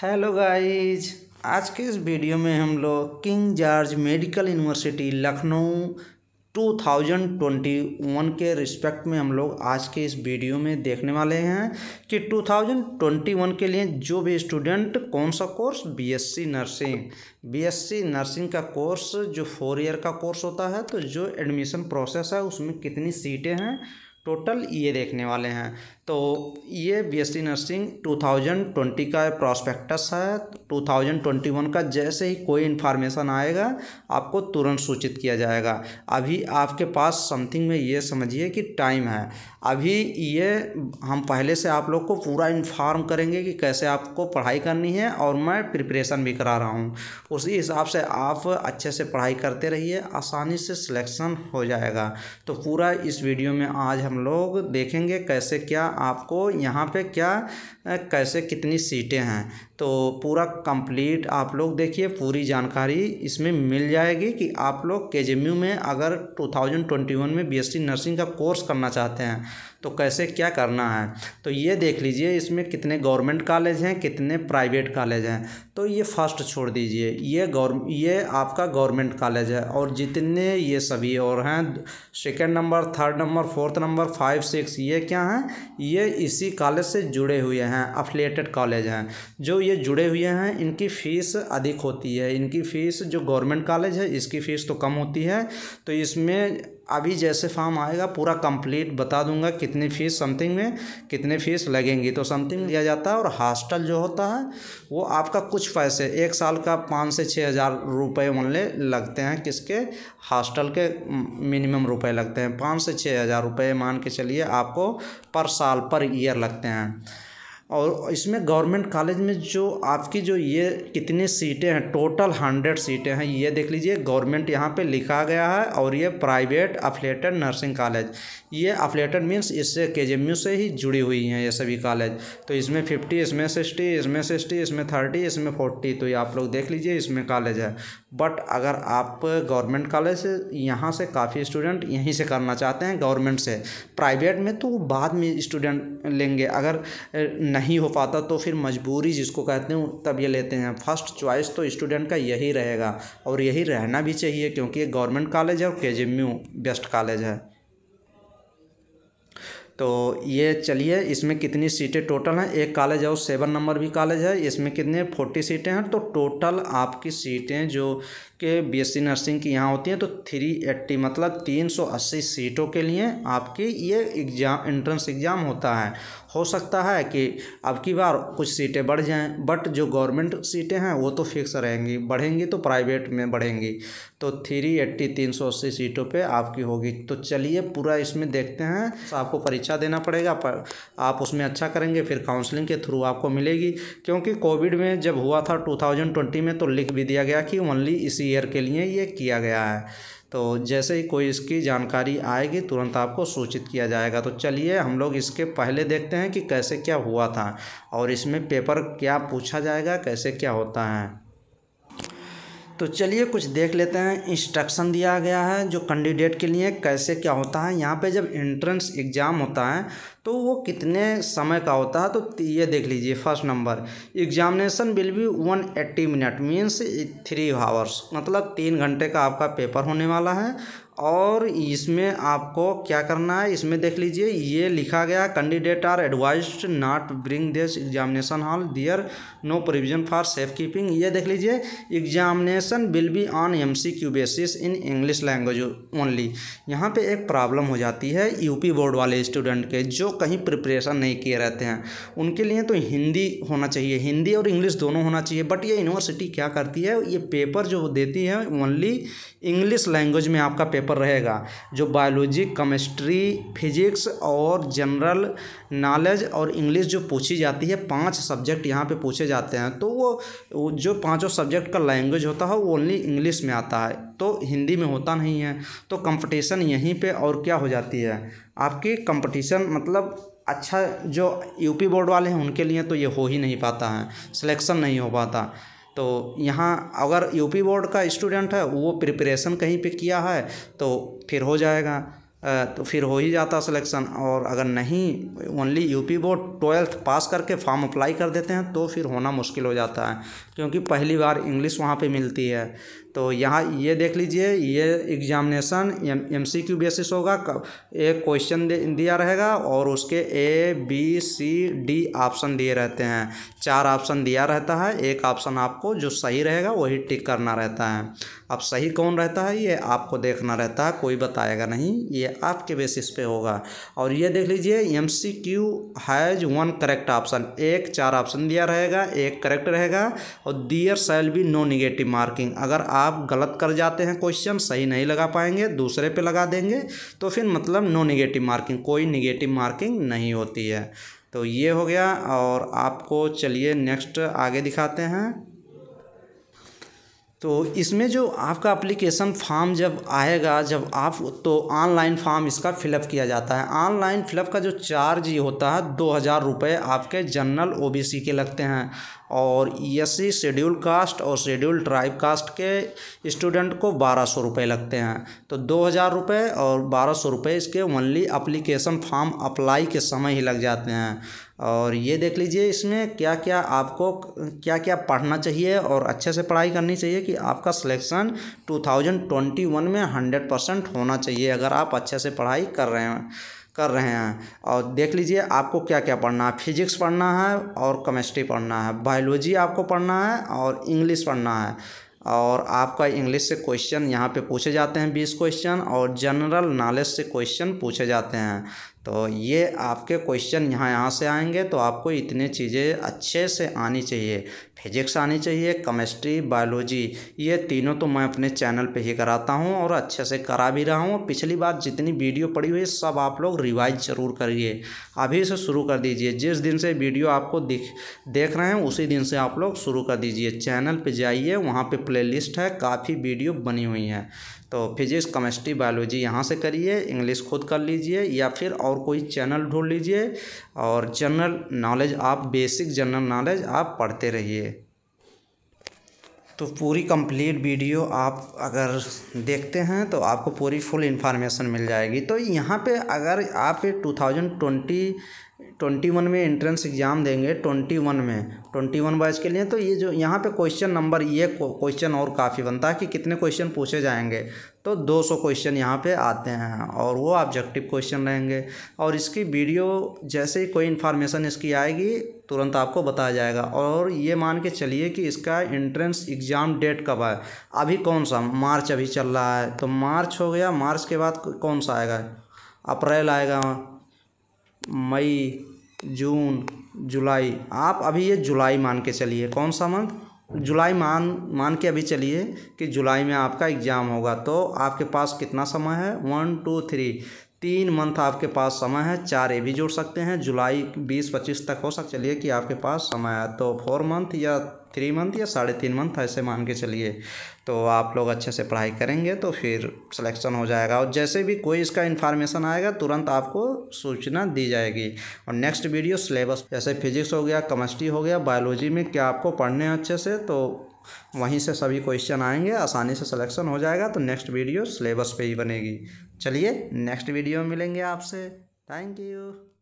hello guys आज के इस वीडियो में हम लोग King George Medical University Lucknow 2021 के रिस्पेक्ट में हम लोग आज के इस वीडियो में देखने वाले हैं कि 2021 के लिए जो भी स्टूडेंट कौन सा course BSc nursing BSc nursing का कोर्स जो फोर ईयर का कोर्स होता है तो जो एडमिशन प्रोसेस है उसमें कितनी सीटें हैं टोटल ये देखने वाले हैं तो ये बीएससी नर्सिंग 2020 का प्रॉस्पेक्टस है 2021 का जैसे ही कोई इन्फॉर्मेशन आएगा आपको तुरंत सूचित किया जाएगा अभी आपके पास समथिंग में ये समझिए कि टाइम है अभी ये हम पहले से आप लोग को पूरा इन्फॉर्म करेंगे कि कैसे आपको पढ़ाई करनी है और मैं प्रिपरेशन भी करा रहा हूँ उसी हिसाब से आप अच्छे से पढ़ाई करते रहिए आसानी से सिलेक्शन हो जाएगा तो पूरा इस वीडियो में आज हम लोग देखेंगे कैसे क्या आपको यहाँ पे क्या कैसे कितनी सीटें हैं तो पूरा कंप्लीट आप लोग देखिए पूरी जानकारी इसमें मिल जाएगी कि आप लोग के में अगर 2021 में बीएससी नर्सिंग का कोर्स करना चाहते हैं तो कैसे क्या करना है तो ये देख लीजिए इसमें कितने गवर्नमेंट कॉलेज हैं कितने प्राइवेट कॉलेज हैं तो ये फर्स्ट छोड़ दीजिए ये गौर ये आपका गवर्नमेंट कॉलेज है और जितने ये सभी और हैं second number third number fourth number five six ये क्या हैं ये इसी कॉलेज से जुड़े हुए हैं अफिलेटेड कॉलेज हैं जो ये जुड़े हुए हैं इनकी फ़ीस अधिक होती है इनकी फ़ीस जो गवर्नमेंट कॉलेज है इसकी फ़ीस तो कम होती है तो इसमें अभी जैसे फॉर्म आएगा पूरा कंप्लीट बता दूंगा कितनी फ़ीस समथिंग में कितने फ़ीस लगेंगी तो समथिंग लिया जाता है और हॉस्टल जो होता है वो आपका कुछ पैसे एक साल का पाँच से छः हज़ार रुपये मनले लगते हैं किसके हॉस्टल के मिनिमम रुपए लगते हैं पाँच से छः हज़ार रुपये मान के चलिए आपको पर साल पर ईयर लगते हैं और इसमें गवर्नमेंट कॉलेज में जो आपकी जो ये कितनी सीटें हैं टोटल हंड्रेड सीटें हैं ये देख लीजिए गवर्नमेंट यहाँ पे लिखा गया है और ये प्राइवेट अफिलेटेड नर्सिंग कॉलेज ये अफिलेटेड मीन्स इससे के से ही जुड़ी हुई हैं ये सभी कॉलेज तो इसमें फिफ्टी इसमें सिक्सटी इसमें सिक्सटी इसमें थर्टी इसमें फोर्टी तो ये आप लोग देख लीजिए इसमें कॉलेज है बट अगर आप गवर्नमेंट कॉलेज से यहाँ से काफ़ी स्टूडेंट यहीं से करना चाहते हैं गवर्नमेंट से प्राइवेट में तो बाद में स्टूडेंट लेंगे अगर नहीं हो पाता तो फिर मजबूरी जिसको कहते हैं तब ये लेते हैं फर्स्ट चॉइस तो स्टूडेंट का यही रहेगा और यही रहना भी चाहिए क्योंकि ये गवर्नमेंट कॉलेज है और के जे बेस्ट कॉलेज है तो ये चलिए इसमें कितनी सीटें टोटल हैं एक कॉलेज और सेवन नंबर भी कॉलेज है इसमें कितने फोर्टी सीटें हैं तो टोटल आपकी सीटें जो के बीएससी नर्सिंग की यहाँ होती हैं तो थ्री एट्टी मतलब तीन सौ अस्सी सीटों के लिए आपकी ये एग्ज़ाम एंट्रेंस एग्ज़ाम होता है हो सकता है कि अब की बार कुछ सीटें बढ़ जाएं बट जो गवर्नमेंट सीटें हैं वो तो फिक्स रहेंगी बढ़ेंगी तो प्राइवेट में बढ़ेंगी तो थ्री एट्टी तीन सौ अस्सी सीटों पे आपकी होगी तो चलिए पूरा इसमें देखते हैं तो आपको परीक्षा देना पड़ेगा पर आप उसमें अच्छा करेंगे फिर काउंसलिंग के थ्रू आपको मिलेगी क्योंकि कोविड में जब हुआ था टू में तो लिख भी दिया गया कि ओनली इसी ईयर के लिए ये किया गया है तो जैसे ही कोई इसकी जानकारी आएगी तुरंत आपको सूचित किया जाएगा तो चलिए हम लोग इसके पहले देखते हैं कि कैसे क्या हुआ था और इसमें पेपर क्या पूछा जाएगा कैसे क्या होता है तो चलिए कुछ देख लेते हैं इंस्ट्रक्शन दिया गया है जो कैंडिडेट के लिए कैसे क्या होता है यहाँ पे जब एंट्रेंस एग्ज़ाम होता है तो वो कितने समय का होता है तो ये देख लीजिए first number examination will be one eighty minute means three hours मतलब तीन घंटे का आपका पेपर होने वाला है और इसमें आपको क्या करना है इसमें देख लीजिए ये लिखा गया candidate are advise not bring this examination hall there no provision for safe keeping ये देख लीजिए examination will be on M C Q basis in English language only यहाँ पे एक प्रॉब्लम हो जाती है यूपी बोर्ड वाले स्टूडेंट के जो लोग कहीं प्रिपरेशन नहीं किए रहते हैं उनके लिए तो हिंदी होना चाहिए हिंदी और इंग्लिश दोनों होना चाहिए बट ये यूनिवर्सिटी क्या करती है ये पेपर जो देती है ओनली इंग्लिश लैंग्वेज में आपका पेपर रहेगा जो बायोलॉजी केमिस्ट्री फिजिक्स और जनरल नॉलेज और इंग्लिश जो पूछी जाती है पाँच सब्जेक्ट यहाँ पर पूछे जाते हैं तो वो जो पाँचों सब्जेक्ट का लैंग्वेज होता है वो ओनली इंग्लिश में आता है तो हिंदी में होता नहीं है तो कंपटीशन यहीं पे और क्या हो जाती है आपकी कंपटीशन मतलब मतलब अच्छा जो यू पी बोर्ड वाले हैं उनके लिए तो ये हो ही नहीं पाता है सिलेक्शन नहीं हो पाता तो यहाँ अगर यू पी बोर्ड का स्टूडेंट है वो प्रिपरेशन कहीं पे किया है तो फिर हो जाएगा तो फिर हो ही जाता सिलेक्शन और अगर नहीं only UP board twelfth pass करके फॉर्म अप्लाई कर देते हैं तो फिर होना मुश्किल हो जाता है क्योंकि पहली बार इंग्लिश वहाँ पे मिलती है तो यहाँ ये देख लीजिए ये examination M M C Q basis होगा एक क्वेश्चन दिया रहेगा और उसके A B C D option दिए रहते हैं चार ऑप्शन दिया रहता है एक ऑप्शन आपको जो सही रहेगा वही टिक करना रहता है अब सही कौन रहता है ये आपको देखना रहता है कोई बताएगा नहीं ये आपके बेसिस पे होगा और ये देख लीजिए M C Q has one correct option एक चार ऑप्शन दिया रहेगा एक करेक्ट रहेगा और there shall be no negative marking अगर आप आप गलत कर जाते हैं क्वेश्चन सही नहीं लगा पाएंगे दूसरे पे लगा देंगे तो फिर मतलब नो निगेटिव मार्किंग कोई निगेटिव मार्किंग नहीं होती है तो ये हो गया और आपको चलिए नेक्स्ट आगे दिखाते हैं तो इसमें जो आपका अप्लीकेशन फॉर्म जब आएगा जब आप तो ऑनलाइन फॉर्म इसका फिलअप किया जाता है ऑनलाइन फिलअप का जो चार्ज ये होता है दो हज़ार रुपये आपके जनरल ओबीसी के लगते हैं और एस सी शेड्यूल कास्ट और शेड्यूल ट्राइब कास्ट के स्टूडेंट को बारह सौ रुपये लगते हैं तो दो हज़ार रुपये और बारह सौ रुपये इसके ओनली अप्लीकेशन फॉर्म अप्लाई के समय ही लग जाते हैं और ये देख लीजिए इसमें क्या क्या आपको क्या क्या पढ़ना चाहिए और अच्छे से पढ़ाई करनी चाहिए कि आपका सिलेक्शन 2021 में 100 परसेंट होना चाहिए अगर आप अच्छे से पढ़ाई कर रहे हैं कर रहे हैं और देख लीजिए आपको क्या क्या पढ़ना है फिजिक्स पढ़ना है और केमिस्ट्री पढ़ना है बायोलॉजी आपको पढ़ना है और इंग्लिश पढ़ना है और आपका इंग्लिश से क्वेश्चन यहाँ पे पूछे जाते हैं बीस क्वेश्चन और जनरल नॉलेज से क्वेश्चन पूछे जाते हैं तो ये आपके क्वेश्चन यहाँ यहाँ से आएंगे तो आपको इतने चीज़ें अच्छे से आनी चाहिए फिजिक्स आनी चाहिए केमिस्ट्री बायोलॉजी ये तीनों तो मैं अपने चैनल पे ही कराता हूँ और अच्छे से करा भी रहा हूँ पिछली बार जितनी वीडियो पड़ी हुई है सब आप लोग रिवाइज ज़रूर करिए अभी से शुरू कर दीजिए जिस दिन से वीडियो आपको दिख देख रहे हैं उसी दिन से आप लोग शुरू कर दीजिए चैनल पर जाइए वहाँ पर प्ले है काफ़ी वीडियो बनी हुई हैं तो फिजिक्स केमिस्ट्री बायोलॉजी यहाँ से करिए इंग्लिश खुद कर लीजिए या फिर और कोई चैनल ढूंढ लीजिए और जनरल नॉलेज आप बेसिक जनरल नॉलेज आप पढ़ते रहिए तो पूरी कंप्लीट वीडियो आप अगर देखते हैं तो आपको पूरी फुल इन्फॉर्मेशन मिल जाएगी तो यहाँ पे अगर आप two thousand twenty twenty one में एंट्रेंस एग्ज़ाम देंगे ट्वेंटी वन में ट्वेंटी वन बॉयज़ के लिए तो ये जो यहाँ पे क्वेश्चन नंबर ये क्वेश्चन और काफ़ी बनता है कि कितने क्वेश्चन पूछे जाएंगे तो 200 क्वेश्चन यहाँ पे आते हैं और वो ऑब्जेक्टिव क्वेश्चन रहेंगे और इसकी वीडियो जैसे ही कोई इन्फॉर्मेशन इसकी आएगी तुरंत आपको बताया जाएगा और ये मान के चलिए कि इसका एंट्रेंस एग्ज़ाम डेट कब है अभी कौन सा मार्च अभी चल रहा है तो मार्च हो गया मार्च के बाद कौन सा आएगा अप्रैल आएगा मई जून जुलाई आप अभी ये जुलाई मान के चलिए कौन सा मंथ जुलाई मान मान के अभी चलिए कि जुलाई में आपका एग्ज़ाम होगा तो आपके पास कितना समय है वन टू थ्री तीन मंथ आपके पास समय है चार ए भी जोड़ सकते हैं जुलाई बीस पच्चीस तक हो सक चलिए कि आपके पास समय है तो फोर मंथ या थ्री मंथ या साढ़े तीन मंथ ऐसे मान के चलिए तो आप लोग अच्छे से पढ़ाई करेंगे तो फिर सिलेक्शन हो जाएगा और जैसे भी कोई इसका इन्फॉर्मेशन आएगा तुरंत आपको सूचना दी जाएगी और नेक्स्ट वीडियो सिलेबस जैसे फिजिक्स हो गया केमिस्ट्री हो गया बायोलॉजी में क्या आपको पढ़ने हैं अच्छे से तो वहीं से सभी क्वेश्चन आएंगे आसानी से सिलेक्शन हो जाएगा तो नेक्स्ट वीडियो सिलेबस पे ही बनेगी चलिए नेक्स्ट वीडियो में मिलेंगे आपसे थैंक यू